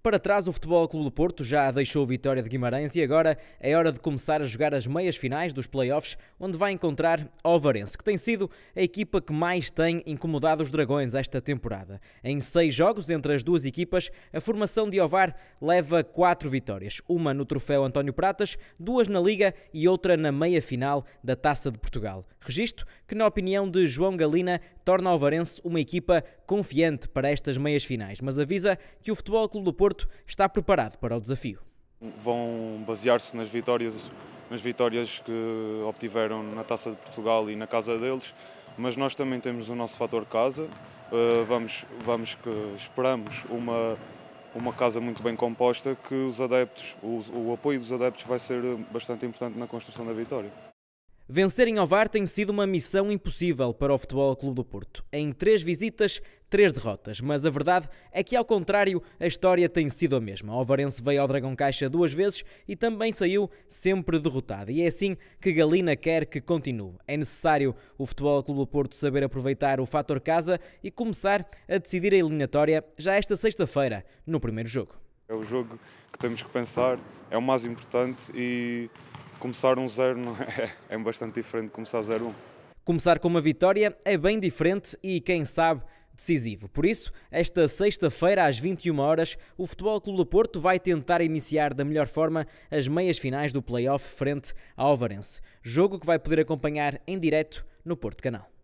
Para trás, o Futebol Clube do Porto já deixou Vitória de Guimarães e agora é hora de começar a jogar as meias finais dos playoffs, onde vai encontrar Ovarense, que tem sido a equipa que mais tem incomodado os Dragões esta temporada. Em seis jogos entre as duas equipas, a formação de Ovar leva quatro vitórias: uma no Troféu António Pratas, duas na Liga e outra na meia final da Taça de Portugal. Registro que, na opinião de João Galina, torna Ovarense uma equipa confiante para estas meias finais, mas avisa que o Futebol Clube do Porto Porto está preparado para o desafio. Vão basear-se nas vitórias, nas vitórias que obtiveram na Taça de Portugal e na casa deles, mas nós também temos o nosso fator casa. Eh, vamos, vamos que esperamos uma uma casa muito bem composta que os adeptos, o, o, apoio dos adeptos vai ser bastante importante na construção da vitória. Vencer em Ovar tem sido uma missão impossível para o Futebol Clube do Porto. Em três visitas, três derrotas, mas a verdade é que, ao contrário, a história tem sido a mesma. O Alvarense veio ao Dragão Caixa duas vezes e também saiu sempre derrotado. E é assim que Galina quer que continue. É necessário o Futebol Clube do Porto saber aproveitar o fator casa e começar a decidir a eliminatória já esta sexta-feira, no primeiro jogo. É o jogo que temos que pensar, é o mais importante e começar um zero é, é bastante diferente de começar 0-1. Um. Começar com uma vitória é bem diferente e, quem sabe, decisivo. Por isso, esta sexta-feira às 21 horas, o Futebol Clube do Porto vai tentar iniciar da melhor forma as meias finais do play-off frente ao Alvarense, jogo que vai poder acompanhar em direto no Porto Canal.